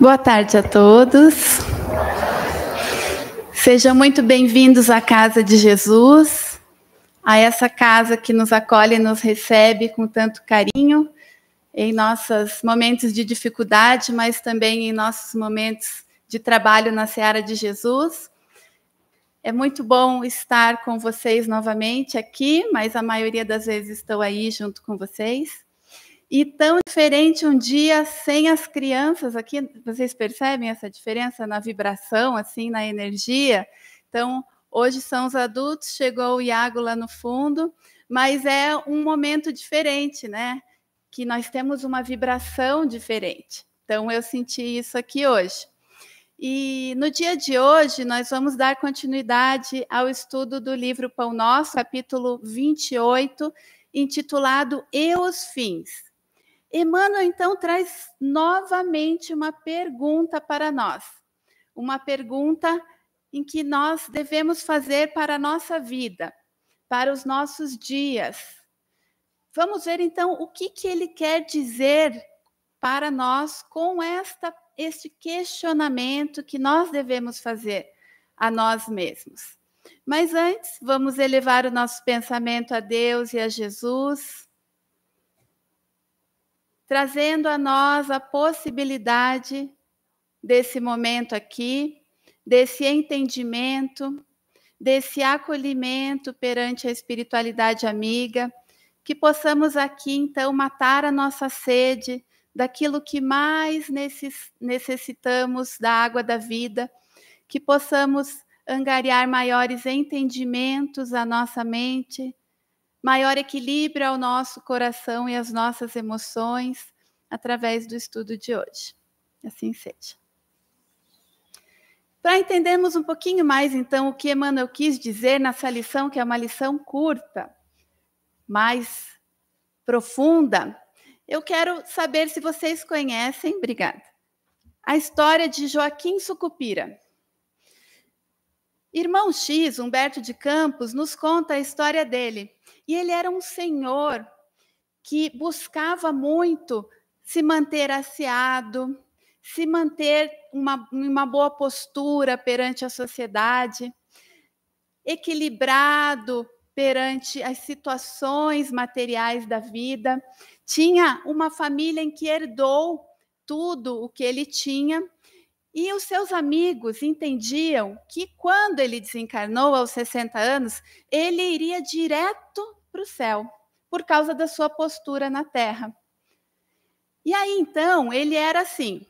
Boa tarde a todos. Sejam muito bem-vindos à Casa de Jesus, a essa casa que nos acolhe e nos recebe com tanto carinho em nossos momentos de dificuldade, mas também em nossos momentos de trabalho na seara de Jesus. É muito bom estar com vocês novamente aqui, mas a maioria das vezes estou aí junto com vocês e tão diferente um dia sem as crianças aqui. Vocês percebem essa diferença na vibração, assim, na energia? Então, hoje são os adultos, chegou o Iago lá no fundo, mas é um momento diferente, né? Que nós temos uma vibração diferente. Então, eu senti isso aqui hoje. E no dia de hoje, nós vamos dar continuidade ao estudo do livro Pão Nosso, capítulo 28, intitulado E os Fins. Emmanuel então traz novamente uma pergunta para nós, uma pergunta em que nós devemos fazer para a nossa vida, para os nossos dias. Vamos ver então o que, que ele quer dizer para nós com esta, este questionamento que nós devemos fazer a nós mesmos. Mas antes, vamos elevar o nosso pensamento a Deus e a Jesus trazendo a nós a possibilidade desse momento aqui, desse entendimento, desse acolhimento perante a espiritualidade amiga, que possamos aqui então matar a nossa sede daquilo que mais necessitamos da água da vida, que possamos angariar maiores entendimentos à nossa mente, maior equilíbrio ao nosso coração e às nossas emoções através do estudo de hoje. Assim seja. Para entendermos um pouquinho mais, então, o que Emmanuel quis dizer nessa lição, que é uma lição curta, mas profunda, eu quero saber se vocês conhecem, obrigada, a história de Joaquim Sucupira. Irmão X, Humberto de Campos, nos conta a história dele. E ele era um senhor que buscava muito se manter aseado, se manter uma, uma boa postura perante a sociedade, equilibrado perante as situações materiais da vida. Tinha uma família em que herdou tudo o que ele tinha e os seus amigos entendiam que quando ele desencarnou aos 60 anos, ele iria direto para o céu, por causa da sua postura na terra. E aí então, ele era assim: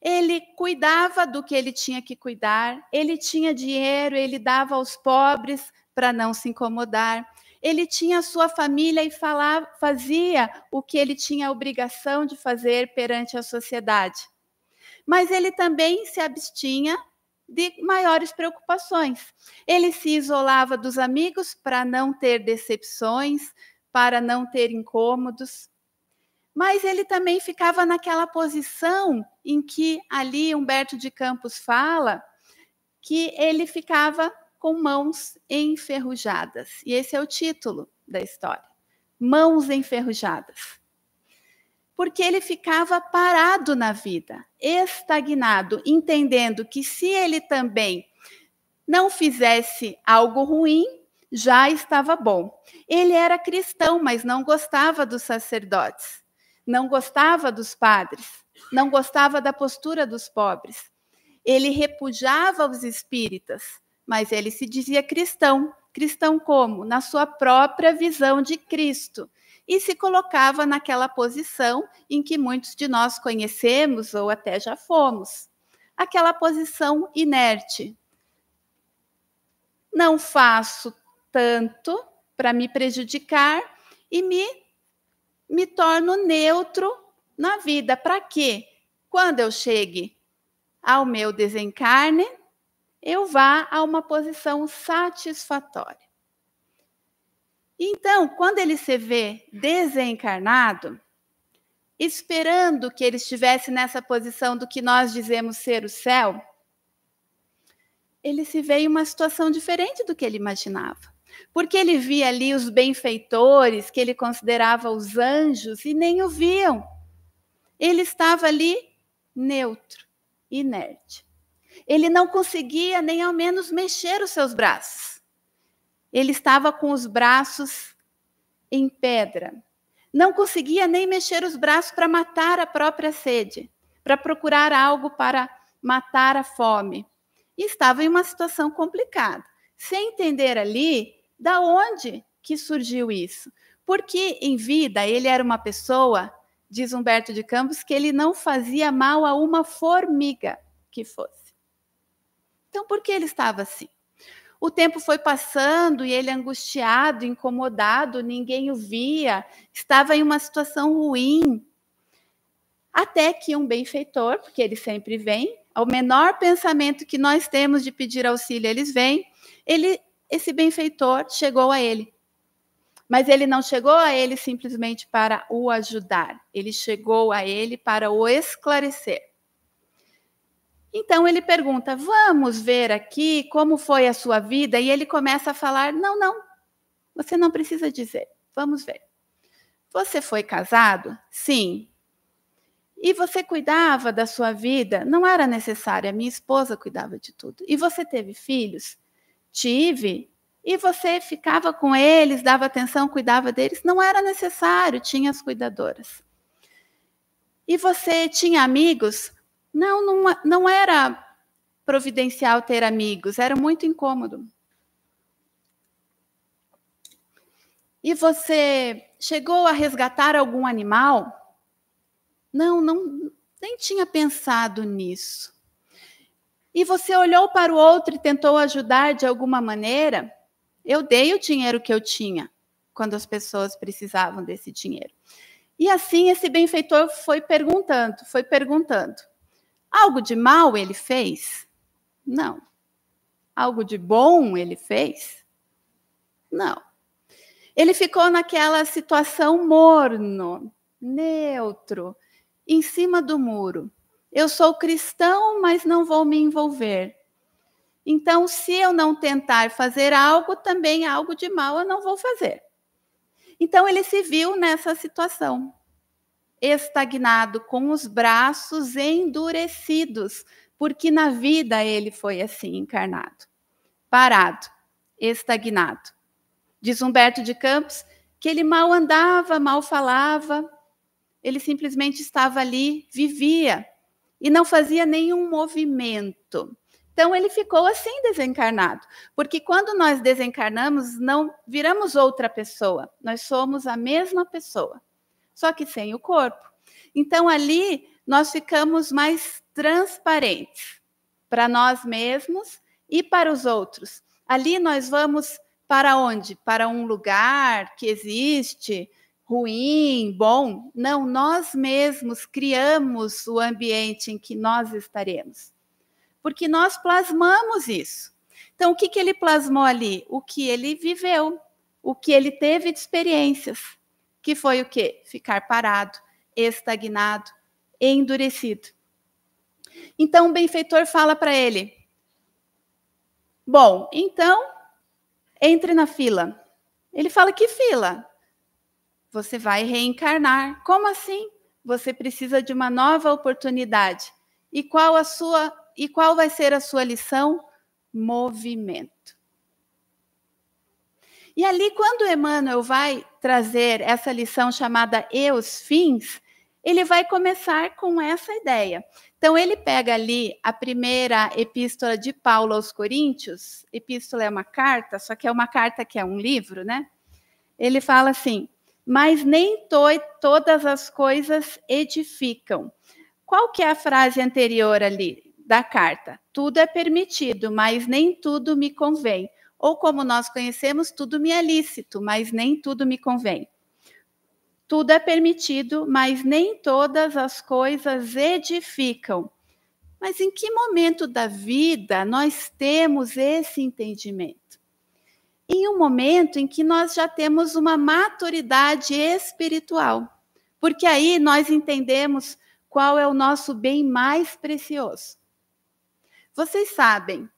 ele cuidava do que ele tinha que cuidar, ele tinha dinheiro, ele dava aos pobres para não se incomodar. Ele tinha sua família e falava, fazia o que ele tinha a obrigação de fazer perante a sociedade mas ele também se abstinha de maiores preocupações. Ele se isolava dos amigos para não ter decepções, para não ter incômodos. Mas ele também ficava naquela posição em que ali Humberto de Campos fala que ele ficava com mãos enferrujadas. E esse é o título da história: Mãos enferrujadas porque ele ficava parado na vida, estagnado, entendendo que se ele também não fizesse algo ruim, já estava bom. Ele era cristão, mas não gostava dos sacerdotes, não gostava dos padres, não gostava da postura dos pobres. Ele repugnava os espíritas, mas ele se dizia cristão. Cristão como? Na sua própria visão de Cristo e se colocava naquela posição em que muitos de nós conhecemos ou até já fomos aquela posição inerte. Não faço tanto para me prejudicar e me, me torno neutro na vida, para que, quando eu chegue ao meu desencarne, eu vá a uma posição satisfatória. Então, quando ele se vê desencarnado, esperando que ele estivesse nessa posição do que nós dizemos ser o céu, ele se vê em uma situação diferente do que ele imaginava. Porque ele via ali os benfeitores, que ele considerava os anjos, e nem o viam. Ele estava ali neutro, inerte. Ele não conseguia nem ao menos mexer os seus braços ele estava com os braços em pedra. Não conseguia nem mexer os braços para matar a própria sede, para procurar algo para matar a fome. E estava em uma situação complicada. Sem entender ali da onde que surgiu isso. Porque em vida ele era uma pessoa, diz Humberto de Campos, que ele não fazia mal a uma formiga que fosse. Então, por que ele estava assim? O tempo foi passando e ele, angustiado, incomodado, ninguém o via, estava em uma situação ruim. Até que um benfeitor, porque ele sempre vem, ao menor pensamento que nós temos de pedir auxílio, eles vêm, ele, esse benfeitor chegou a ele. Mas ele não chegou a ele simplesmente para o ajudar, ele chegou a ele para o esclarecer. Então ele pergunta: Vamos ver aqui como foi a sua vida? E ele começa a falar: Não, não, você não precisa dizer. Vamos ver. Você foi casado? Sim. E você cuidava da sua vida? Não era necessário. minha esposa cuidava de tudo. E você teve filhos? Tive. E você ficava com eles, dava atenção, cuidava deles? Não era necessário, tinha as cuidadoras. E você tinha amigos? Não, não, não era providencial ter amigos, era muito incômodo. E você chegou a resgatar algum animal? Não, não nem tinha pensado nisso. E você olhou para o outro e tentou ajudar de alguma maneira? Eu dei o dinheiro que eu tinha quando as pessoas precisavam desse dinheiro. E assim esse benfeitor foi perguntando, foi perguntando. Algo de mal ele fez? Não. Algo de bom ele fez? Não. Ele ficou naquela situação morno, neutro, em cima do muro. Eu sou cristão, mas não vou me envolver. Então, se eu não tentar fazer algo, também algo de mal eu não vou fazer. Então, ele se viu nessa situação estagnado, com os braços endurecidos, porque na vida ele foi assim encarnado, parado, estagnado. Diz Humberto de Campos que ele mal andava, mal falava, ele simplesmente estava ali, vivia e não fazia nenhum movimento. Então ele ficou assim desencarnado, porque quando nós desencarnamos, não viramos outra pessoa, nós somos a mesma pessoa só que sem o corpo. Então, ali, nós ficamos mais transparentes para nós mesmos e para os outros. Ali, nós vamos para onde? Para um lugar que existe, ruim, bom. Não, nós mesmos criamos o ambiente em que nós estaremos. Porque nós plasmamos isso. Então, o que, que ele plasmou ali? O que ele viveu, o que ele teve de experiências que foi o quê? Ficar parado, estagnado, endurecido. Então o benfeitor fala para ele: Bom, então entre na fila. Ele fala: Que fila? Você vai reencarnar. Como assim? Você precisa de uma nova oportunidade. E qual a sua e qual vai ser a sua lição? Movimento. E ali, quando Emmanuel vai trazer essa lição chamada E os Fins, ele vai começar com essa ideia. Então, ele pega ali a primeira epístola de Paulo aos Coríntios, epístola é uma carta, só que é uma carta que é um livro, né? Ele fala assim: Mas nem to todas as coisas edificam. Qual que é a frase anterior ali da carta? Tudo é permitido, mas nem tudo me convém. Ou como nós conhecemos, tudo me é lícito, mas nem tudo me convém. Tudo é permitido, mas nem todas as coisas edificam. Mas em que momento da vida nós temos esse entendimento? Em um momento em que nós já temos uma maturidade espiritual, porque aí nós entendemos qual é o nosso bem mais precioso. Vocês sabem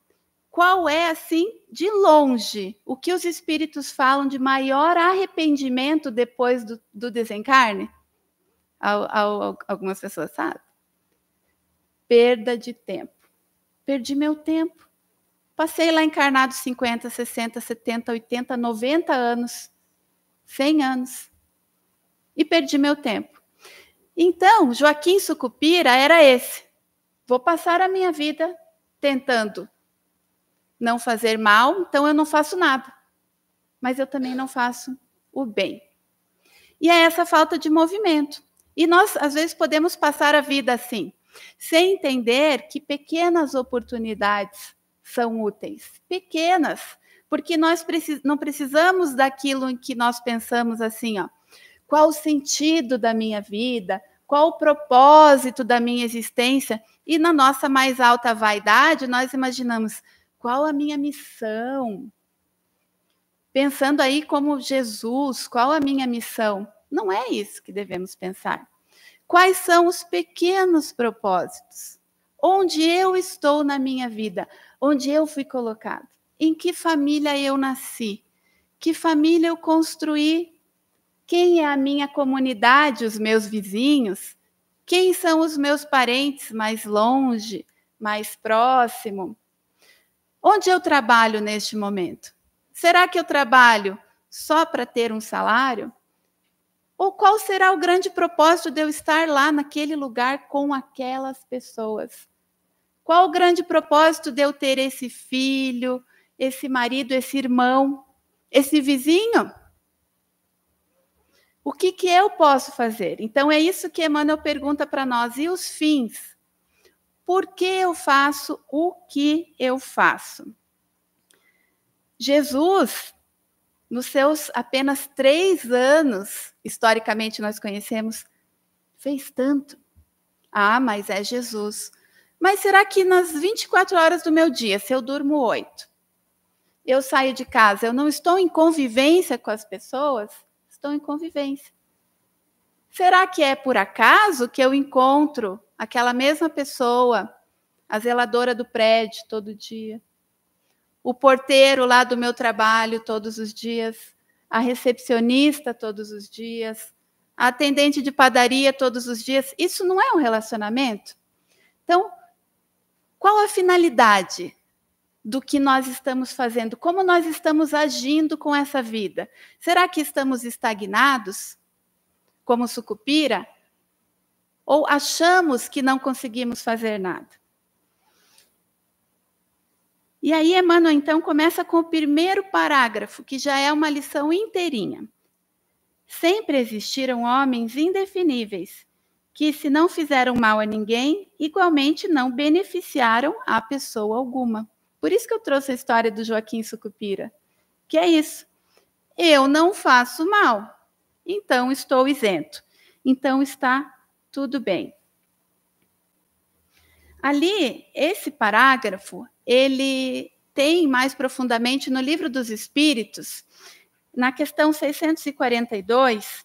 qual é, assim, de longe, o que os espíritos falam de maior arrependimento depois do, do desencarne? Ao, ao, algumas pessoas sabem. Perda de tempo. Perdi meu tempo. Passei lá encarnado 50, 60, 70, 80, 90 anos, 100 anos. E perdi meu tempo. Então, Joaquim Sucupira era esse. Vou passar a minha vida tentando não fazer mal, então eu não faço nada. Mas eu também não faço o bem. E é essa falta de movimento. E nós, às vezes, podemos passar a vida assim, sem entender que pequenas oportunidades são úteis. Pequenas. Porque nós precis não precisamos daquilo em que nós pensamos assim, ó. Qual o sentido da minha vida? Qual o propósito da minha existência? E na nossa mais alta vaidade, nós imaginamos: qual a minha missão? Pensando aí como Jesus, qual a minha missão? Não é isso que devemos pensar. Quais são os pequenos propósitos? Onde eu estou na minha vida? Onde eu fui colocado? Em que família eu nasci? Que família eu construí? Quem é a minha comunidade, os meus vizinhos? Quem são os meus parentes mais longe, mais próximo? Onde eu trabalho neste momento? Será que eu trabalho só para ter um salário? Ou qual será o grande propósito de eu estar lá naquele lugar com aquelas pessoas? Qual o grande propósito de eu ter esse filho, esse marido, esse irmão, esse vizinho? O que, que eu posso fazer? Então, é isso que Emmanuel pergunta para nós. E os fins? por que eu faço o que eu faço. Jesus, nos seus apenas três anos, historicamente nós conhecemos, fez tanto. Ah, mas é Jesus. Mas será que nas 24 horas do meu dia, se eu durmo oito, eu saio de casa, eu não estou em convivência com as pessoas? Estou em convivência. Será que é por acaso que eu encontro aquela mesma pessoa, a zeladora do prédio todo dia, o porteiro lá do meu trabalho todos os dias, a recepcionista todos os dias, a atendente de padaria todos os dias. Isso não é um relacionamento? Então, qual a finalidade do que nós estamos fazendo? Como nós estamos agindo com essa vida? Será que estamos estagnados, como sucupira? ou achamos que não conseguimos fazer nada. E aí, Emmanuel, então, começa com o primeiro parágrafo, que já é uma lição inteirinha. Sempre existiram homens indefiníveis, que, se não fizeram mal a ninguém, igualmente não beneficiaram a pessoa alguma. Por isso que eu trouxe a história do Joaquim Sucupira, que é isso. Eu não faço mal, então estou isento. Então está tudo bem. Ali, esse parágrafo, ele tem mais profundamente no Livro dos Espíritos, na questão 642,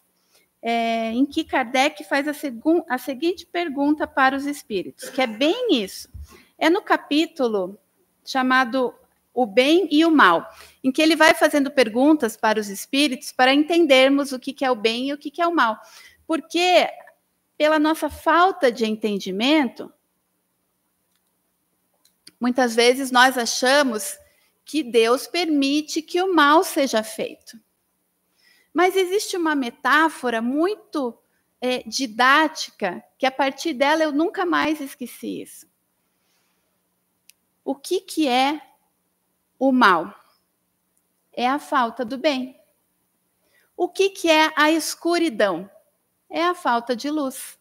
é, em que Kardec faz a, segun, a seguinte pergunta para os espíritos, que é bem isso. É no capítulo chamado O Bem e o Mal, em que ele vai fazendo perguntas para os espíritos para entendermos o que, é o bem e o que é o mal. Porque pela nossa falta de entendimento, muitas vezes nós achamos que Deus permite que o mal seja feito. Mas existe uma metáfora muito é, didática que, a partir dela, eu nunca mais esqueci isso. O que, que é o mal? É a falta do bem. O que, que é a escuridão? é a falta de luz.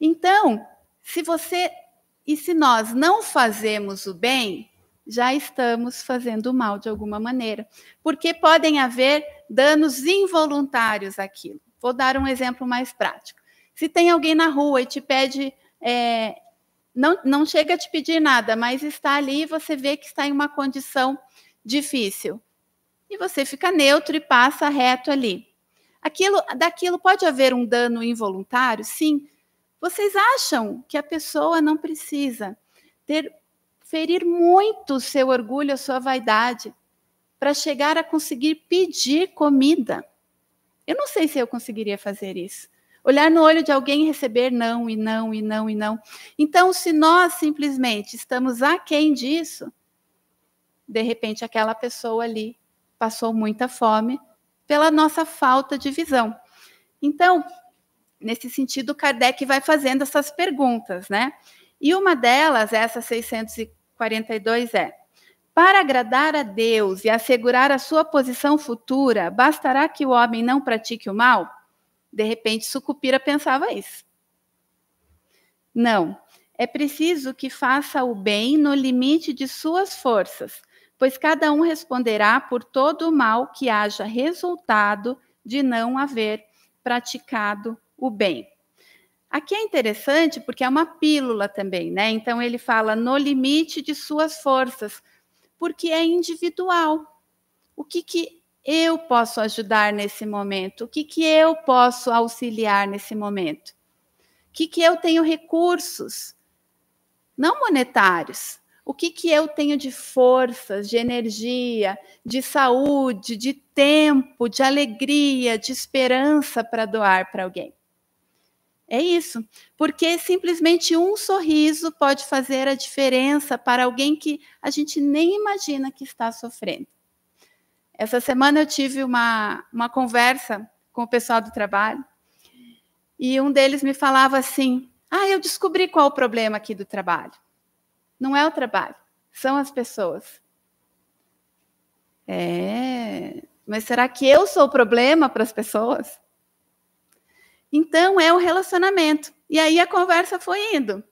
Então, se você e se nós não fazemos o bem, já estamos fazendo mal de alguma maneira, porque podem haver danos involuntários àquilo. Vou dar um exemplo mais prático. Se tem alguém na rua e te pede, é, não, não chega a te pedir nada, mas está ali e você vê que está em uma condição difícil. E você fica neutro e passa reto ali. Aquilo, daquilo pode haver um dano involuntário? Sim. Vocês acham que a pessoa não precisa ter ferir muito o seu orgulho, a sua vaidade, para chegar a conseguir pedir comida? Eu não sei se eu conseguiria fazer isso. Olhar no olho de alguém e receber não, e não, e não, e não. Então, se nós simplesmente estamos aquém disso, de repente aquela pessoa ali passou muita fome, pela nossa falta de visão. Então, nesse sentido, Kardec vai fazendo essas perguntas, né? E uma delas, essa 642, é: Para agradar a Deus e assegurar a sua posição futura, bastará que o homem não pratique o mal? De repente, Sucupira pensava isso. Não, é preciso que faça o bem no limite de suas forças, pois cada um responderá por todo o mal que haja resultado de não haver praticado o bem. Aqui é interessante porque é uma pílula também, né? Então ele fala no limite de suas forças, porque é individual. O que, que eu posso ajudar nesse momento? O que, que eu posso auxiliar nesse momento? O que, que eu tenho recursos, não monetários, o que, que eu tenho de forças, de energia, de saúde, de tempo, de alegria, de esperança para doar para alguém? É isso. Porque simplesmente um sorriso pode fazer a diferença para alguém que a gente nem imagina que está sofrendo. Essa semana eu tive uma, uma conversa com o pessoal do trabalho e um deles me falava assim: Ah, eu descobri qual o problema aqui do trabalho. Não é o trabalho, são as pessoas. É, mas será que eu sou o problema para as pessoas? Então é o relacionamento. E aí a conversa foi indo.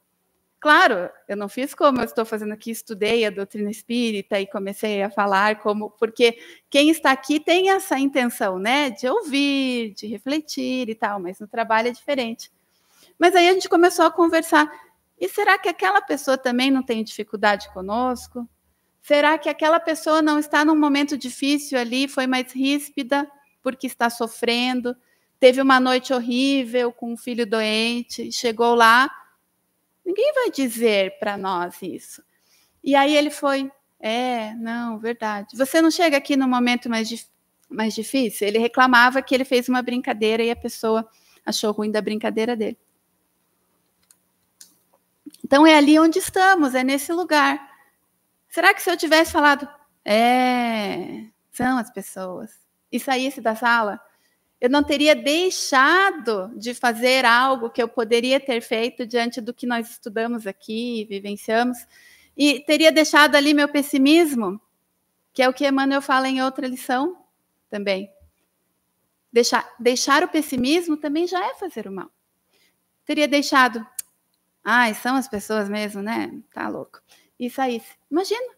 Claro, eu não fiz como eu estou fazendo aqui, estudei a doutrina espírita e comecei a falar como, porque quem está aqui tem essa intenção, né, de ouvir, de refletir e tal, mas no trabalho é diferente. Mas aí a gente começou a conversar e será que aquela pessoa também não tem dificuldade conosco? Será que aquela pessoa não está num momento difícil ali, foi mais ríspida porque está sofrendo, teve uma noite horrível com um filho doente, chegou lá? Ninguém vai dizer para nós isso. E aí ele foi, é, não, verdade. Você não chega aqui no momento mais, dif mais difícil? Ele reclamava que ele fez uma brincadeira e a pessoa achou ruim da brincadeira dele. Então é ali onde estamos, é nesse lugar. Será que se eu tivesse falado, é, são as pessoas, e saísse da sala, eu não teria deixado de fazer algo que eu poderia ter feito diante do que nós estudamos aqui, vivenciamos, e teria deixado ali meu pessimismo, que é o que Emmanuel fala em outra lição também. Deixar, deixar o pessimismo também já é fazer o mal. Teria deixado Ai, são as pessoas mesmo, né? Tá louco. Isso aí. Imagina.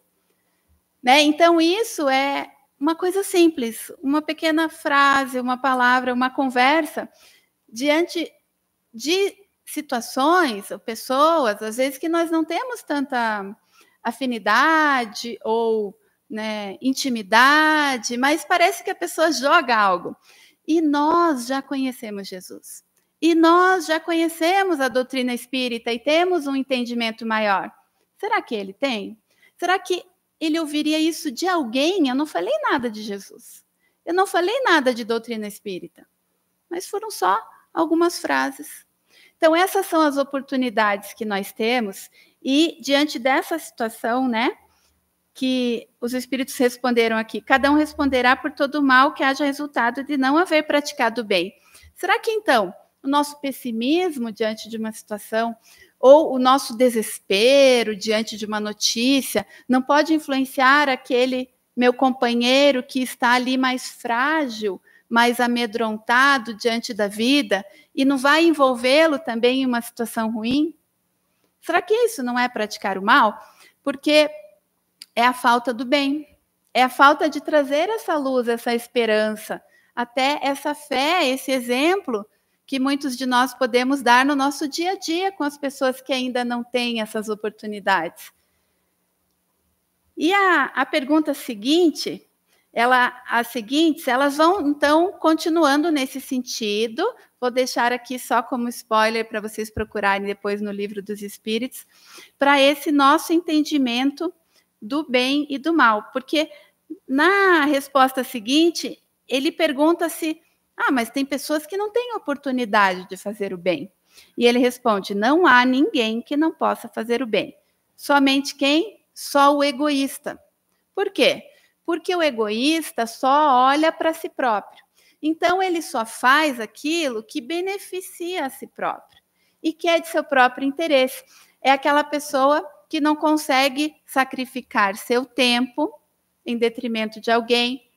Né? Então, isso é uma coisa simples, uma pequena frase, uma palavra, uma conversa diante de situações ou pessoas, às vezes, que nós não temos tanta afinidade ou né, intimidade, mas parece que a pessoa joga algo. E nós já conhecemos Jesus e nós já conhecemos a doutrina espírita e temos um entendimento maior. Será que ele tem? Será que ele ouviria isso de alguém? Eu não falei nada de Jesus. Eu não falei nada de doutrina espírita. Mas foram só algumas frases. Então, essas são as oportunidades que nós temos, e diante dessa situação, né, que os espíritos responderam aqui: cada um responderá por todo o mal que haja resultado de não haver praticado o bem. Será que então o nosso pessimismo diante de uma situação ou o nosso desespero diante de uma notícia não pode influenciar aquele meu companheiro que está ali mais frágil, mais amedrontado diante da vida e não vai envolvê-lo também em uma situação ruim? Será que isso não é praticar o mal? Porque é a falta do bem, é a falta de trazer essa luz, essa esperança, até essa fé, esse exemplo que muitos de nós podemos dar no nosso dia a dia com as pessoas que ainda não têm essas oportunidades. E a, a pergunta seguinte, ela, as seguintes, elas vão, então, continuando nesse sentido. Vou deixar aqui só como spoiler para vocês procurarem depois no livro dos Espíritos, para esse nosso entendimento do bem e do mal. Porque na resposta seguinte, ele pergunta se ah, mas tem pessoas que não têm oportunidade de fazer o bem. E ele responde: Não há ninguém que não possa fazer o bem. Somente quem? Só o egoísta. Por quê? Porque o egoísta só olha para si próprio. Então ele só faz aquilo que beneficia a si próprio e que é de seu próprio interesse. É aquela pessoa que não consegue sacrificar seu tempo em detrimento de alguém,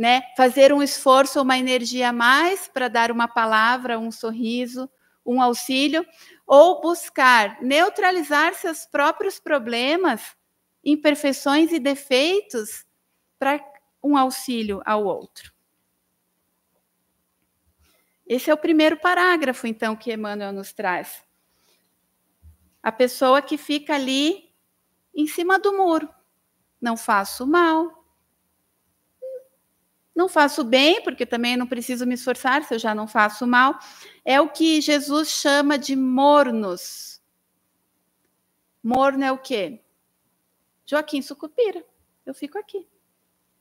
né? Fazer um esforço, uma energia a mais para dar uma palavra, um sorriso, um auxílio, ou buscar neutralizar seus próprios problemas, imperfeições e defeitos para um auxílio ao outro. Esse é o primeiro parágrafo, então, que Emmanuel nos traz. A pessoa que fica ali em cima do muro. Não faço mal, não faço bem, porque também não preciso me esforçar, se eu já não faço mal. É o que Jesus chama de mornos. Morno é o quê? Joaquim Sucupira. Eu fico aqui.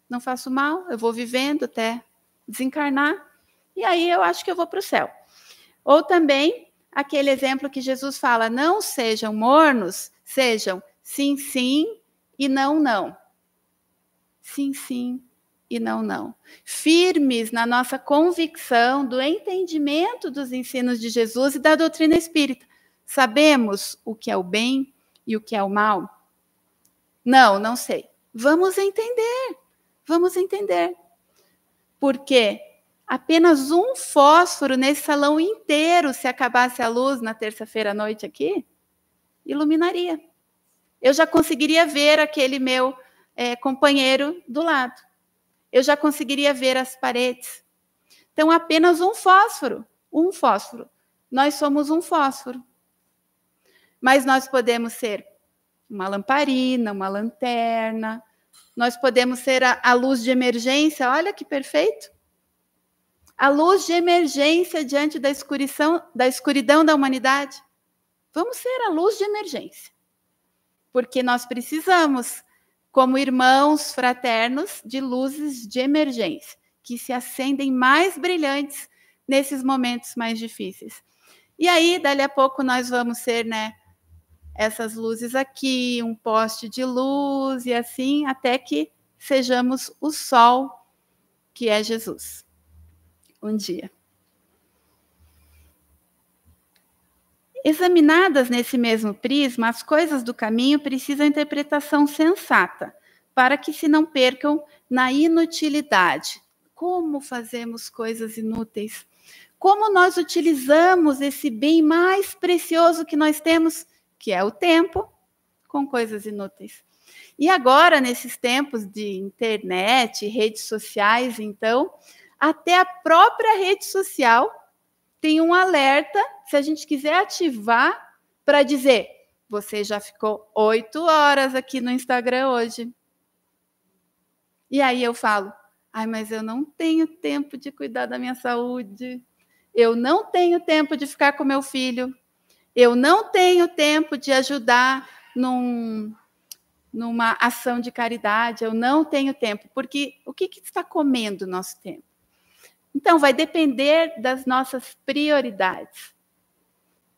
Não faço mal, eu vou vivendo até desencarnar, e aí eu acho que eu vou para o céu. Ou também aquele exemplo que Jesus fala: não sejam mornos, sejam sim, sim e não, não. Sim, sim e não não. Firmes na nossa convicção do entendimento dos ensinos de Jesus e da doutrina espírita. Sabemos o que é o bem e o que é o mal? Não, não sei. Vamos entender. Vamos entender. Porque apenas um fósforo nesse salão inteiro, se acabasse a luz na terça-feira à noite aqui, iluminaria. Eu já conseguiria ver aquele meu é, companheiro do lado eu já conseguiria ver as paredes. Então, apenas um fósforo, um fósforo. Nós somos um fósforo. Mas nós podemos ser uma lamparina, uma lanterna, nós podemos ser a, a luz de emergência, olha que perfeito. A luz de emergência diante da da escuridão da humanidade. Vamos ser a luz de emergência. Porque nós precisamos como irmãos fraternos de luzes de emergência, que se acendem mais brilhantes nesses momentos mais difíceis. E aí, dali a pouco, nós vamos ser, né? Essas luzes aqui, um poste de luz e assim, até que sejamos o sol que é Jesus. Um dia. Examinadas nesse mesmo prisma, as coisas do caminho precisam de interpretação sensata, para que se não percam na inutilidade. Como fazemos coisas inúteis? Como nós utilizamos esse bem mais precioso que nós temos, que é o tempo, com coisas inúteis? E agora, nesses tempos de internet, redes sociais, então, até a própria rede social tem um alerta, se a gente quiser ativar, para dizer: você já ficou oito horas aqui no Instagram hoje. E aí eu falo: ai, mas eu não tenho tempo de cuidar da minha saúde, eu não tenho tempo de ficar com meu filho, eu não tenho tempo de ajudar num, numa ação de caridade, eu não tenho tempo, porque o que, que está comendo o nosso tempo? Então, vai depender das nossas prioridades,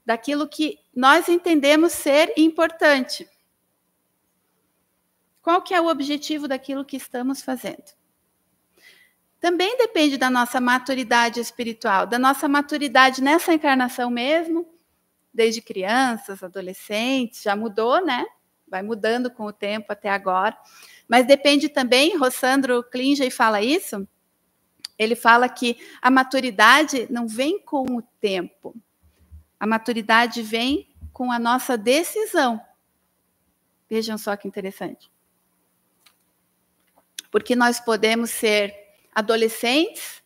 daquilo que nós entendemos ser importante. Qual que é o objetivo daquilo que estamos fazendo? Também depende da nossa maturidade espiritual, da nossa maturidade nessa encarnação mesmo, desde crianças, adolescentes, já mudou, né? Vai mudando com o tempo até agora. Mas depende também, Rossandro Klinger fala isso, ele fala que a maturidade não vem com o tempo. A maturidade vem com a nossa decisão. Vejam só que interessante. Porque nós podemos ser adolescentes,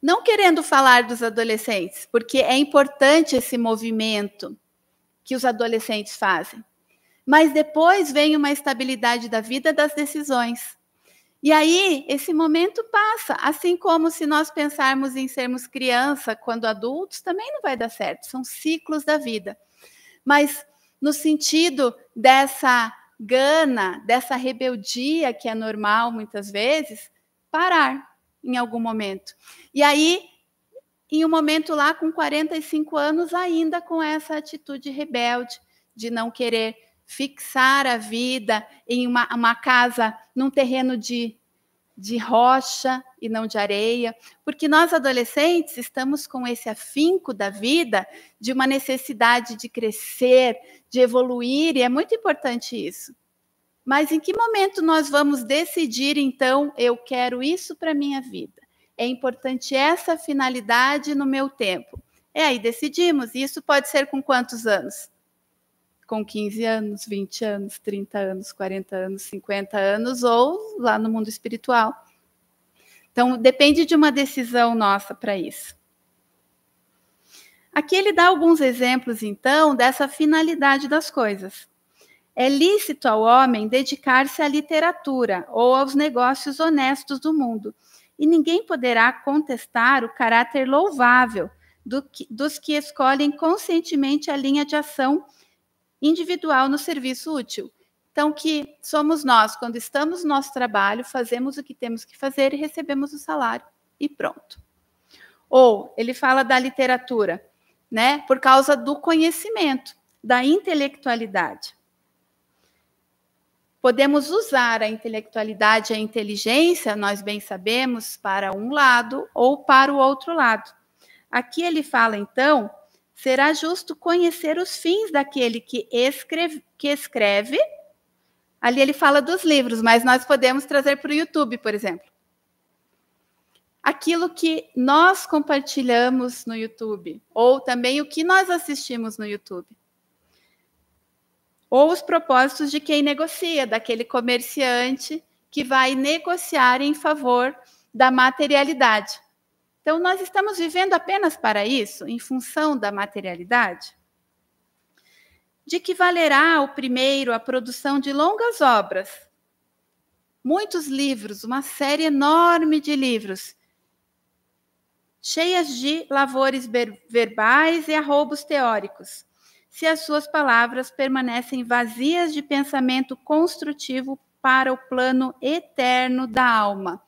não querendo falar dos adolescentes, porque é importante esse movimento que os adolescentes fazem. Mas depois vem uma estabilidade da vida das decisões. E aí, esse momento passa, assim como se nós pensarmos em sermos criança quando adultos, também não vai dar certo, são ciclos da vida. Mas no sentido dessa gana, dessa rebeldia que é normal muitas vezes, parar em algum momento. E aí, em um momento lá com 45 anos, ainda com essa atitude rebelde de não querer fixar a vida em uma, uma casa, num terreno de, de rocha e não de areia, porque nós adolescentes estamos com esse afinco da vida, de uma necessidade de crescer, de evoluir, e é muito importante isso. Mas em que momento nós vamos decidir, então, eu quero isso para a minha vida? É importante essa finalidade no meu tempo. É aí decidimos. E isso pode ser com quantos anos? com 15 anos, 20 anos, 30 anos, 40 anos, 50 anos, ou lá no mundo espiritual. Então, depende de uma decisão nossa para isso. Aqui ele dá alguns exemplos, então, dessa finalidade das coisas. É lícito ao homem dedicar-se à literatura ou aos negócios honestos do mundo, e ninguém poderá contestar o caráter louvável do que, dos que escolhem conscientemente a linha de ação individual no serviço útil. Então, que somos nós, quando estamos no nosso trabalho, fazemos o que temos que fazer e recebemos o salário e pronto. Ou ele fala da literatura, né? Por causa do conhecimento, da intelectualidade. Podemos usar a intelectualidade e a inteligência, nós bem sabemos, para um lado ou para o outro lado. Aqui ele fala, então, Será justo conhecer os fins daquele que escreve, que escreve. Ali ele fala dos livros, mas nós podemos trazer para o YouTube, por exemplo. Aquilo que nós compartilhamos no YouTube, ou também o que nós assistimos no YouTube. Ou os propósitos de quem negocia, daquele comerciante que vai negociar em favor da materialidade. Então, nós estamos vivendo apenas para isso, em função da materialidade? De que valerá o primeiro a produção de longas obras? Muitos livros, uma série enorme de livros, cheias de lavores verbais e arroubos teóricos, se as suas palavras permanecem vazias de pensamento construtivo para o plano eterno da alma.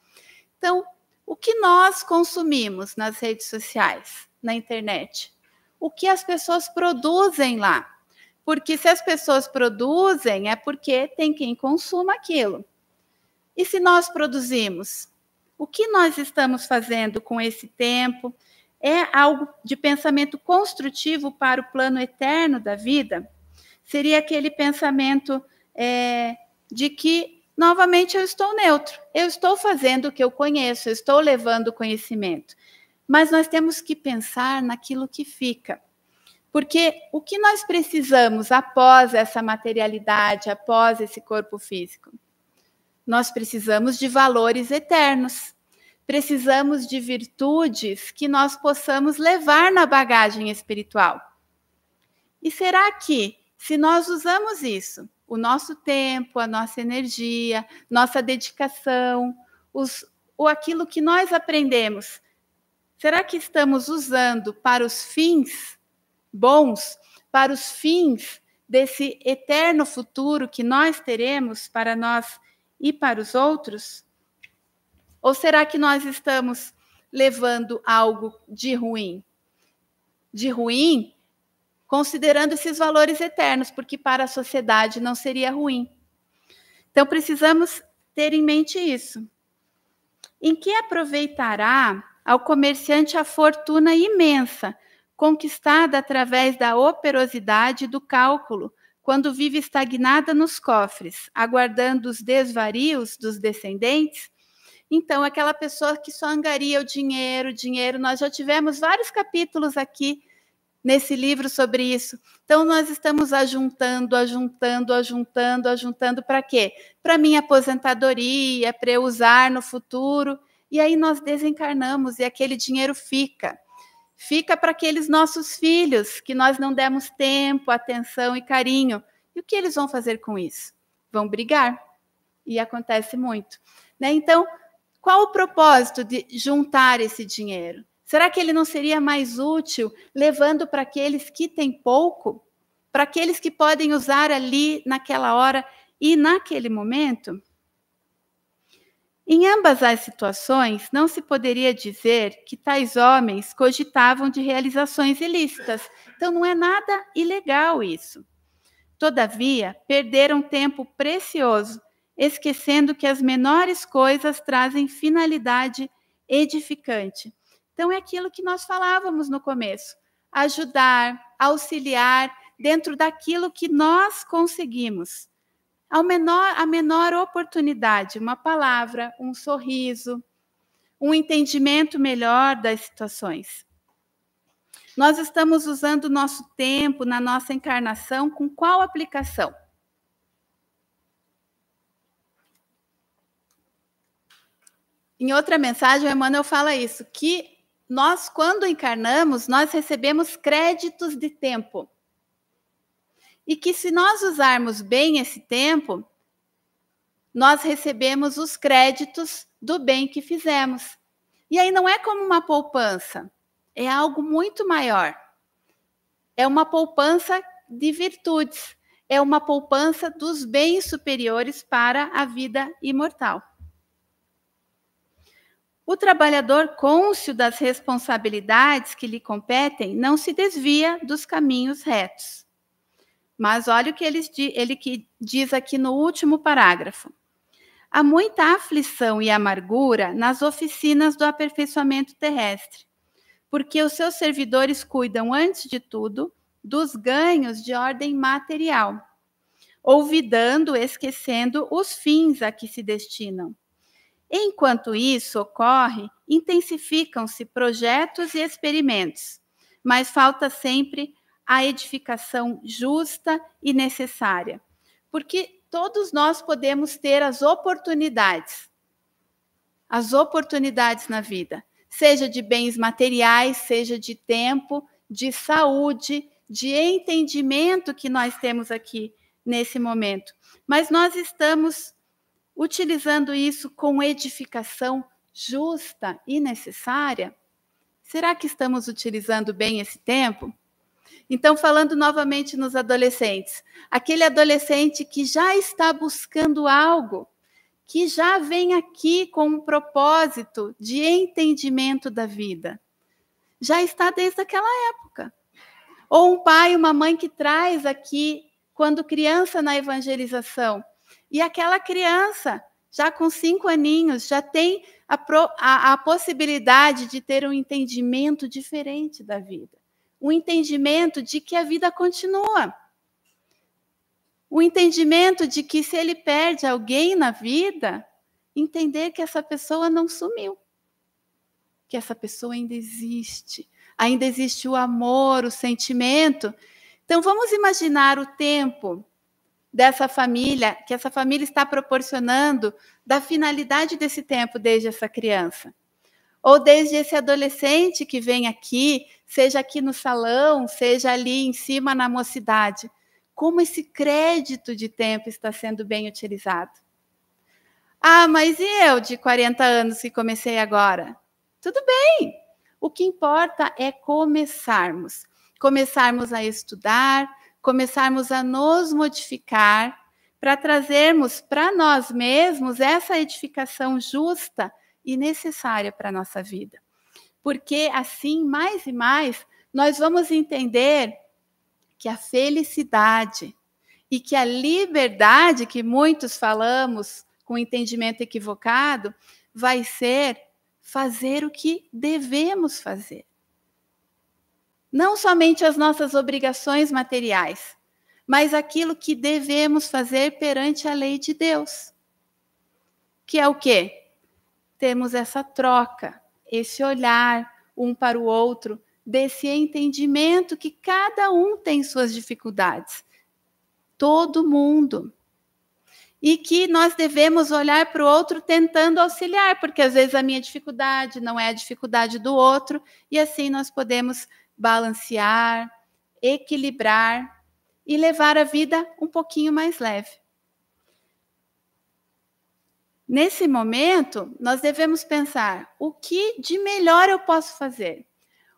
Então, o que nós consumimos nas redes sociais, na internet? O que as pessoas produzem lá? Porque se as pessoas produzem, é porque tem quem consuma aquilo. E se nós produzimos? O que nós estamos fazendo com esse tempo? É algo de pensamento construtivo para o plano eterno da vida? Seria aquele pensamento é, de que Novamente, eu estou neutro. Eu estou fazendo o que eu conheço, eu estou levando conhecimento. Mas nós temos que pensar naquilo que fica. Porque o que nós precisamos após essa materialidade, após esse corpo físico? Nós precisamos de valores eternos. Precisamos de virtudes que nós possamos levar na bagagem espiritual. E será que, se nós usamos isso o nosso tempo, a nossa energia, nossa dedicação, os, ou aquilo que nós aprendemos. Será que estamos usando para os fins bons, para os fins desse eterno futuro que nós teremos para nós e para os outros? Ou será que nós estamos levando algo de ruim? De ruim considerando esses valores eternos, porque para a sociedade não seria ruim. Então, precisamos ter em mente isso. Em que aproveitará ao comerciante a fortuna imensa, conquistada através da operosidade do cálculo, quando vive estagnada nos cofres, aguardando os desvarios dos descendentes? Então, aquela pessoa que só angaria o dinheiro, o dinheiro, nós já tivemos vários capítulos aqui nesse livro sobre isso. Então, nós estamos ajuntando, ajuntando, ajuntando, ajuntando para quê? Para minha aposentadoria, para eu usar no futuro. E aí nós desencarnamos e aquele dinheiro fica. Fica para aqueles nossos filhos que nós não demos tempo, atenção e carinho. E o que eles vão fazer com isso? Vão brigar. E acontece muito. Né? Então, qual o propósito de juntar esse dinheiro? Será que ele não seria mais útil levando para aqueles que têm pouco, para aqueles que podem usar ali naquela hora e naquele momento? Em ambas as situações, não se poderia dizer que tais homens cogitavam de realizações ilícitas. Então, não é nada ilegal isso. Todavia, perderam tempo precioso, esquecendo que as menores coisas trazem finalidade edificante. Então, é aquilo que nós falávamos no começo: ajudar, auxiliar dentro daquilo que nós conseguimos. menor, a menor oportunidade, uma palavra, um sorriso, um entendimento melhor das situações. Nós estamos usando o nosso tempo na nossa encarnação com qual aplicação? Em outra mensagem, Emmanuel fala isso, que nós, quando encarnamos, nós recebemos créditos de tempo. E que se nós usarmos bem esse tempo, nós recebemos os créditos do bem que fizemos. E aí não é como uma poupança, é algo muito maior. É uma poupança de virtudes, é uma poupança dos bens superiores para a vida imortal. O trabalhador cônscio das responsabilidades que lhe competem não se desvia dos caminhos retos. Mas olha o que ele, ele que diz aqui no último parágrafo. Há muita aflição e amargura nas oficinas do aperfeiçoamento terrestre, porque os seus servidores cuidam, antes de tudo, dos ganhos de ordem material, olvidando, esquecendo os fins a que se destinam Enquanto isso ocorre, intensificam-se projetos e experimentos, mas falta sempre a edificação justa e necessária, porque todos nós podemos ter as oportunidades, as oportunidades na vida, seja de bens materiais, seja de tempo, de saúde, de entendimento que nós temos aqui nesse momento. Mas nós estamos utilizando isso com edificação justa e necessária? Será que estamos utilizando bem esse tempo? Então, falando novamente nos adolescentes, aquele adolescente que já está buscando algo, que já vem aqui com um propósito de entendimento da vida, já está desde aquela época. Ou um pai, uma mãe que traz aqui, quando criança na evangelização, e aquela criança, já com cinco aninhos, já tem a, pro, a, a possibilidade de ter um entendimento diferente da vida. O um entendimento de que a vida continua. O entendimento de que se ele perde alguém na vida, entender que essa pessoa não sumiu, que essa pessoa ainda existe, ainda existe o amor, o sentimento. Então vamos imaginar o tempo dessa família, que essa família está proporcionando da finalidade desse tempo desde essa criança. Ou desde esse adolescente que vem aqui, seja aqui no salão, seja ali em cima na mocidade. Como esse crédito de tempo está sendo bem utilizado? Ah, mas e eu de 40 anos que comecei agora? Tudo bem. O que importa é começarmos. Começarmos a estudar, começarmos a nos modificar para trazermos para nós mesmos essa edificação justa e necessária para a nossa vida. Porque assim, mais e mais, nós vamos entender que a felicidade e que a liberdade que muitos falamos com entendimento equivocado vai ser fazer o que devemos fazer não somente as nossas obrigações materiais, mas aquilo que devemos fazer perante a lei de Deus. Que é o quê? Temos essa troca, esse olhar um para o outro, desse entendimento que cada um tem suas dificuldades. Todo mundo. E que nós devemos olhar para o outro tentando auxiliar, porque às vezes a minha dificuldade não é a dificuldade do outro, e assim nós podemos balancear, equilibrar e levar a vida um pouquinho mais leve. Nesse momento, nós devemos pensar: o que de melhor eu posso fazer?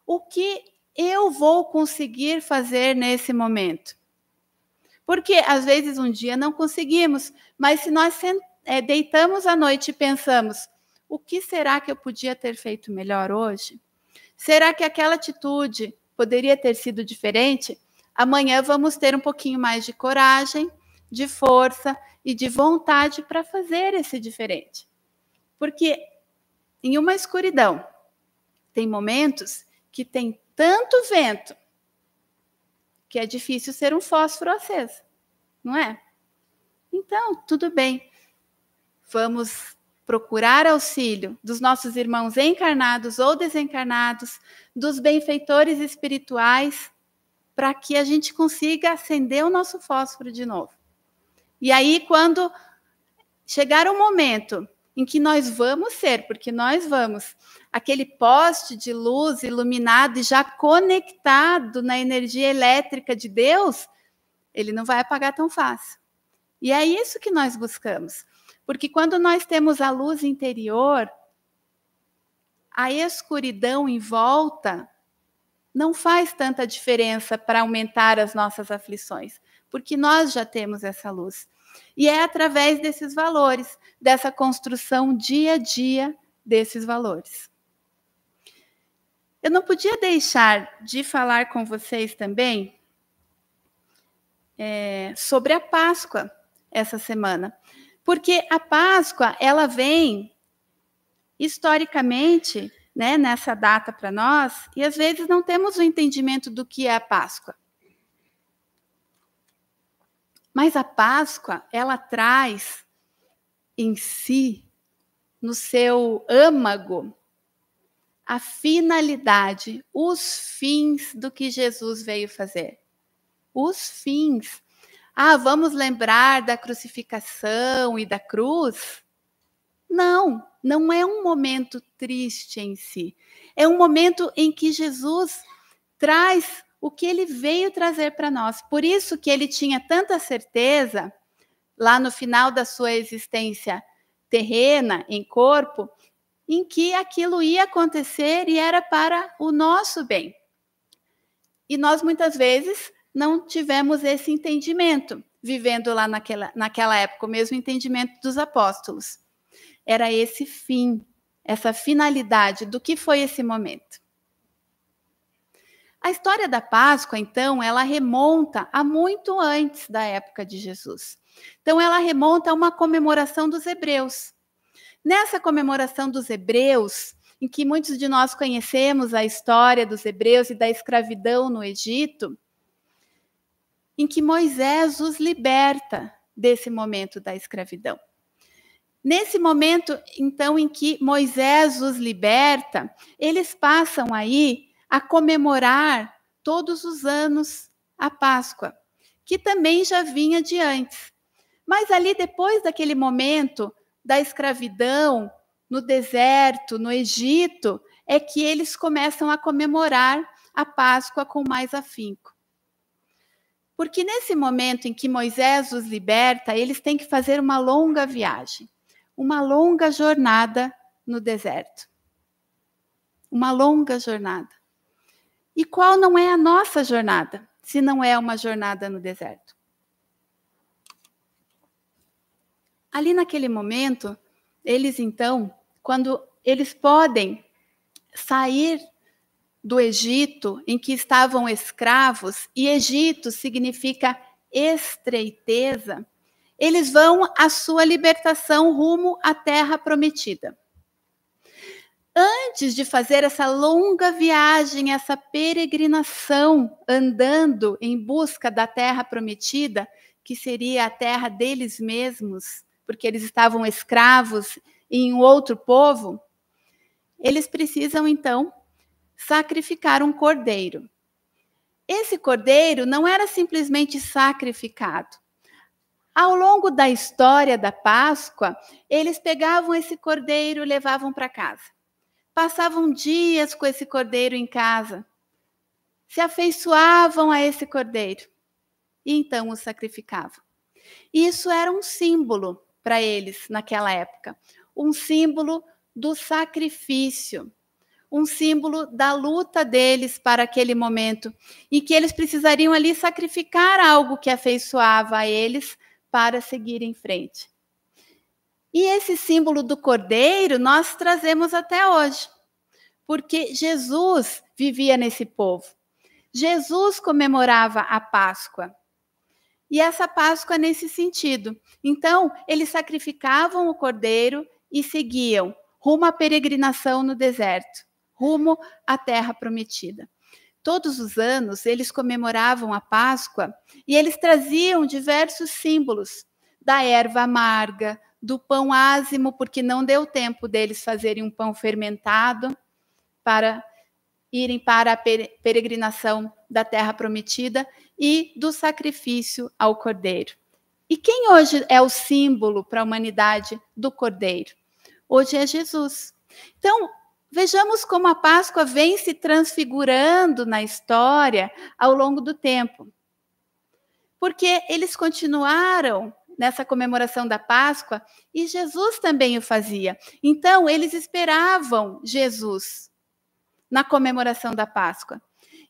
O que eu vou conseguir fazer nesse momento? Porque às vezes um dia não conseguimos, mas se nós eh, deitamos à noite e pensamos: o que será que eu podia ter feito melhor hoje? Será que aquela atitude poderia ter sido diferente? Amanhã vamos ter um pouquinho mais de coragem, de força e de vontade para fazer esse diferente. Porque em uma escuridão, tem momentos que tem tanto vento que é difícil ser um fósforo aceso, não é? Então, tudo bem. Vamos procurar auxílio dos nossos irmãos encarnados ou desencarnados, dos benfeitores espirituais, para que a gente consiga acender o nosso fósforo de novo. E aí, quando chegar o momento em que nós vamos ser, porque nós vamos, aquele poste de luz iluminado e já conectado na energia elétrica de Deus, ele não vai apagar tão fácil. E é isso que nós buscamos. Porque quando nós temos a luz interior, a escuridão em volta não faz tanta diferença para aumentar as nossas aflições, porque nós já temos essa luz. E é através desses valores, dessa construção dia a dia desses valores. Eu não podia deixar de falar com vocês também é, sobre a Páscoa essa semana. Porque a Páscoa, ela vem historicamente, né, nessa data para nós, e às vezes não temos o entendimento do que é a Páscoa. Mas a Páscoa, ela traz em si, no seu âmago, a finalidade, os fins do que Jesus veio fazer. Os fins ah, vamos lembrar da crucificação e da cruz? Não, não é um momento triste em si. É um momento em que Jesus traz o que ele veio trazer para nós. Por isso que ele tinha tanta certeza lá no final da sua existência terrena, em corpo, em que aquilo ia acontecer e era para o nosso bem. E nós muitas vezes não tivemos esse entendimento, vivendo lá naquela, naquela época, o mesmo entendimento dos apóstolos. Era esse fim, essa finalidade do que foi esse momento. A história da Páscoa, então, ela remonta a muito antes da época de Jesus. Então, ela remonta a uma comemoração dos hebreus. Nessa comemoração dos hebreus, em que muitos de nós conhecemos a história dos hebreus e da escravidão no Egito, em que Moisés os liberta desse momento da escravidão. Nesse momento, então, em que Moisés os liberta, eles passam aí a comemorar todos os anos a Páscoa, que também já vinha de antes. Mas ali, depois daquele momento da escravidão, no deserto, no Egito, é que eles começam a comemorar a Páscoa com mais afinco. Porque nesse momento em que Moisés os liberta, eles têm que fazer uma longa viagem, uma longa jornada no deserto. Uma longa jornada. E qual não é a nossa jornada, se não é uma jornada no deserto? Ali naquele momento, eles então, quando eles podem sair do Egito, em que estavam escravos, e Egito significa estreiteza, eles vão à sua libertação rumo à terra prometida. Antes de fazer essa longa viagem, essa peregrinação, andando em busca da terra prometida, que seria a terra deles mesmos, porque eles estavam escravos em outro povo, eles precisam então sacrificar um cordeiro. Esse cordeiro não era simplesmente sacrificado. Ao longo da história da Páscoa, eles pegavam esse cordeiro e levavam para casa. Passavam dias com esse cordeiro em casa. Se afeiçoavam a esse cordeiro e então o sacrificavam. Isso era um símbolo para eles naquela época, um símbolo do sacrifício, um símbolo da luta deles para aquele momento e que eles precisariam ali sacrificar algo que afeiçoava a eles para seguir em frente. E esse símbolo do cordeiro nós trazemos até hoje, porque Jesus vivia nesse povo. Jesus comemorava a Páscoa. E essa Páscoa é nesse sentido. Então, eles sacrificavam o cordeiro e seguiam rumo à peregrinação no deserto rumo à Terra Prometida. Todos os anos eles comemoravam a Páscoa e eles traziam diversos símbolos da erva amarga, do pão ázimo, porque não deu tempo deles fazerem um pão fermentado para irem para a peregrinação da Terra Prometida e do sacrifício ao Cordeiro. E quem hoje é o símbolo para a humanidade do Cordeiro? Hoje é Jesus. Então, Vejamos como a Páscoa vem se transfigurando na história ao longo do tempo. Porque eles continuaram nessa comemoração da Páscoa e Jesus também o fazia. Então, eles esperavam Jesus na comemoração da Páscoa.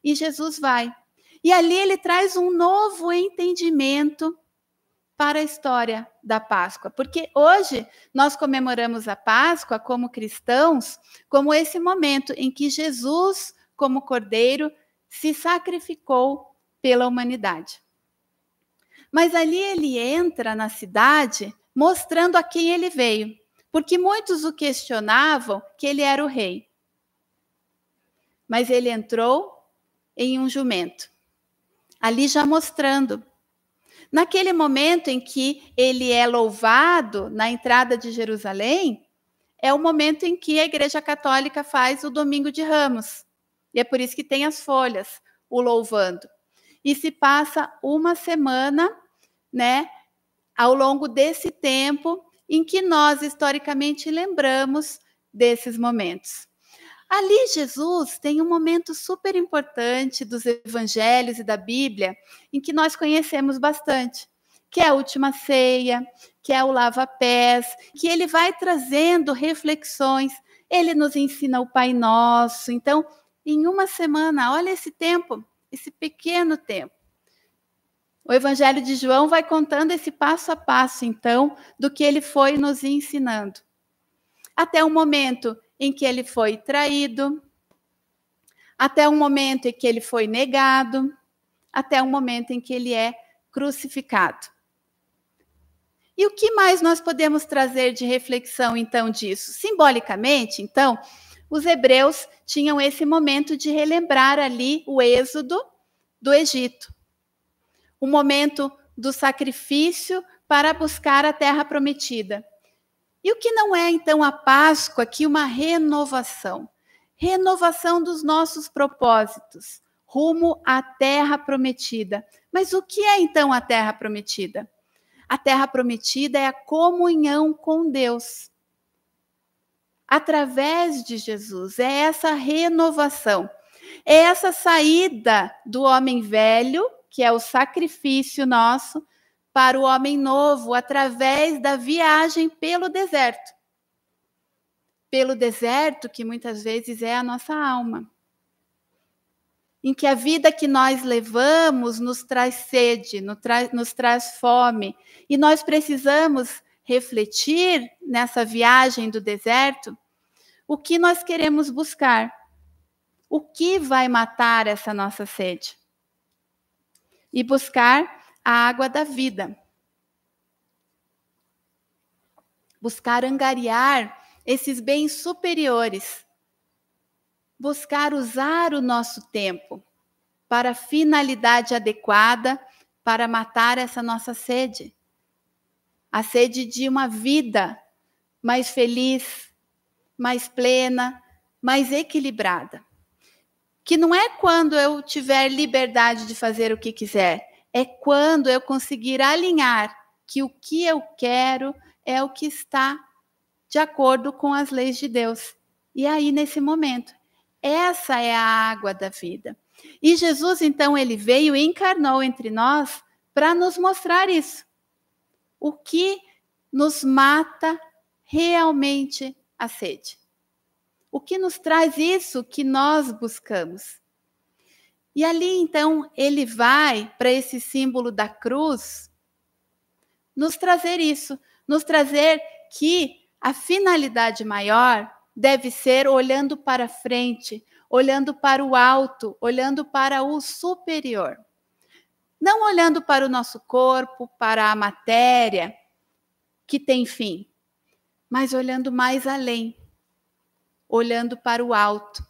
E Jesus vai. E ali ele traz um novo entendimento para a história da Páscoa, porque hoje nós comemoramos a Páscoa como cristãos, como esse momento em que Jesus, como cordeiro, se sacrificou pela humanidade. Mas ali ele entra na cidade mostrando a quem ele veio, porque muitos o questionavam que ele era o rei. Mas ele entrou em um jumento, ali já mostrando Naquele momento em que ele é louvado na entrada de Jerusalém, é o momento em que a Igreja Católica faz o Domingo de Ramos. E é por isso que tem as folhas, o louvando. E se passa uma semana, né, ao longo desse tempo em que nós historicamente lembramos desses momentos. Ali, Jesus tem um momento super importante dos evangelhos e da Bíblia em que nós conhecemos bastante, que é a última ceia, que é o lava-pés, que ele vai trazendo reflexões, ele nos ensina o Pai Nosso. Então, em uma semana, olha esse tempo, esse pequeno tempo. O Evangelho de João vai contando esse passo a passo, então, do que ele foi nos ensinando. Até o momento em que ele foi traído, até o momento em que ele foi negado, até o momento em que ele é crucificado. E o que mais nós podemos trazer de reflexão então disso? Simbolicamente, então, os hebreus tinham esse momento de relembrar ali o êxodo do Egito. O momento do sacrifício para buscar a terra prometida. E o que não é, então, a Páscoa que uma renovação? Renovação dos nossos propósitos, rumo à Terra Prometida. Mas o que é, então, a Terra Prometida? A Terra Prometida é a comunhão com Deus. Através de Jesus, é essa renovação, é essa saída do homem velho, que é o sacrifício nosso, para o homem novo através da viagem pelo deserto. Pelo deserto, que muitas vezes é a nossa alma. Em que a vida que nós levamos nos traz sede, nos traz, nos traz fome. E nós precisamos refletir nessa viagem do deserto o que nós queremos buscar. O que vai matar essa nossa sede? E buscar a água da vida. Buscar angariar esses bens superiores. Buscar usar o nosso tempo para finalidade adequada para matar essa nossa sede. A sede de uma vida mais feliz, mais plena, mais equilibrada. Que não é quando eu tiver liberdade de fazer o que quiser, é quando eu conseguir alinhar que o que eu quero é o que está de acordo com as leis de Deus. E aí, nesse momento, essa é a água da vida. E Jesus, então, ele veio e encarnou entre nós para nos mostrar isso. O que nos mata realmente a sede? O que nos traz isso que nós buscamos? E ali então ele vai para esse símbolo da cruz nos trazer isso, nos trazer que a finalidade maior deve ser olhando para frente, olhando para o alto, olhando para o superior. Não olhando para o nosso corpo, para a matéria, que tem fim, mas olhando mais além, olhando para o alto,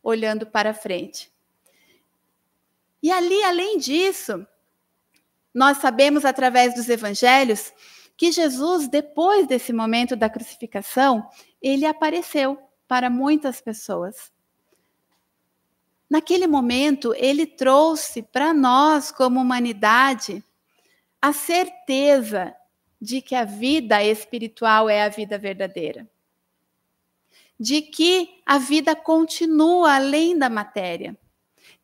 olhando para frente. E ali, além disso, nós sabemos através dos evangelhos que Jesus, depois desse momento da crucificação, ele apareceu para muitas pessoas. Naquele momento, ele trouxe para nós, como humanidade, a certeza de que a vida espiritual é a vida verdadeira. De que a vida continua além da matéria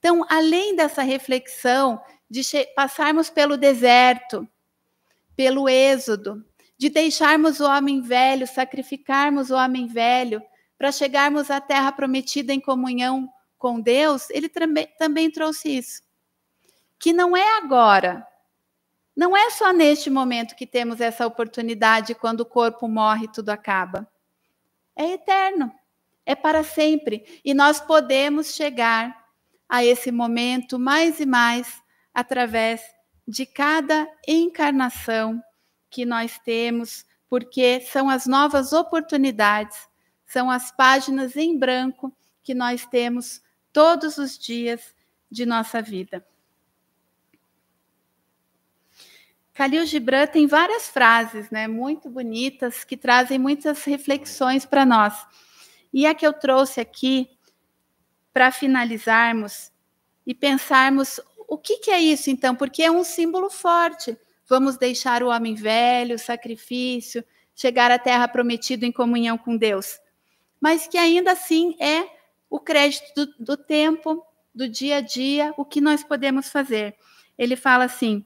então, além dessa reflexão de passarmos pelo deserto, pelo êxodo, de deixarmos o homem velho, sacrificarmos o homem velho, para chegarmos à terra prometida em comunhão com Deus, ele também, trouxe isso. Que não é agora, não é só neste momento que temos essa oportunidade quando o corpo morre e tudo acaba. É eterno, é para sempre. E nós podemos chegar a esse momento mais e mais através de cada encarnação que nós temos, porque são as novas oportunidades, são as páginas em branco que nós temos todos os dias de nossa vida. Khalil Gibran tem várias frases, né, muito bonitas que trazem muitas reflexões para nós. E a que eu trouxe aqui para finalizarmos e pensarmos o que, que é isso então, porque é um símbolo forte. Vamos deixar o homem velho, o sacrifício, chegar à terra prometida em comunhão com Deus, mas que ainda assim é o crédito do, do tempo, do dia a dia, o que nós podemos fazer. Ele fala assim: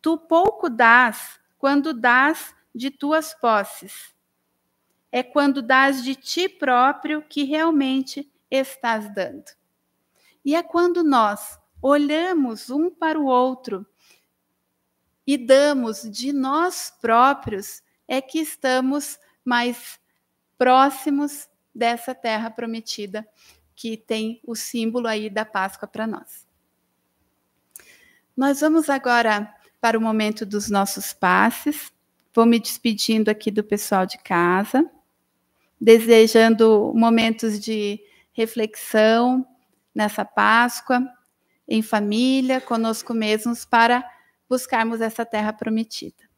Tu pouco dás quando dás de tuas posses. É quando dás de ti próprio que realmente estás dando. E é quando nós olhamos um para o outro e damos de nós próprios é que estamos mais próximos dessa terra prometida que tem o símbolo aí da Páscoa para nós. Nós vamos agora para o momento dos nossos passes. Vou me despedindo aqui do pessoal de casa, desejando momentos de reflexão nessa Páscoa, em família, conosco mesmos, para buscarmos essa terra prometida.